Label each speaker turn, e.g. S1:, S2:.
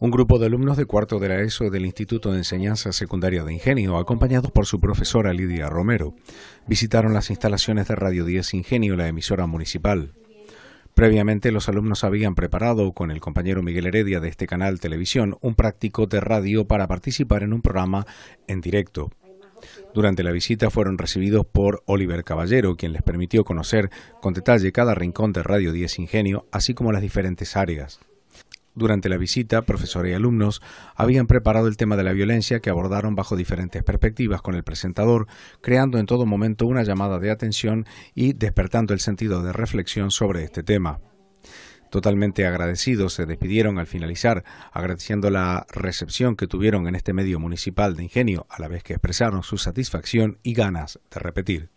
S1: Un grupo de alumnos de cuarto de la ESO del Instituto de Enseñanza Secundaria de Ingenio, acompañados por su profesora Lidia Romero, visitaron las instalaciones de Radio 10 Ingenio, la emisora municipal. Previamente los alumnos habían preparado con el compañero Miguel Heredia de este canal Televisión un práctico de radio para participar en un programa en directo. Durante la visita fueron recibidos por Oliver Caballero, quien les permitió conocer con detalle cada rincón de Radio 10 Ingenio, así como las diferentes áreas. Durante la visita, profesores y alumnos habían preparado el tema de la violencia que abordaron bajo diferentes perspectivas con el presentador, creando en todo momento una llamada de atención y despertando el sentido de reflexión sobre este tema. Totalmente agradecidos, se despidieron al finalizar, agradeciendo la recepción que tuvieron en este medio municipal de ingenio, a la vez que expresaron su satisfacción y ganas de repetir.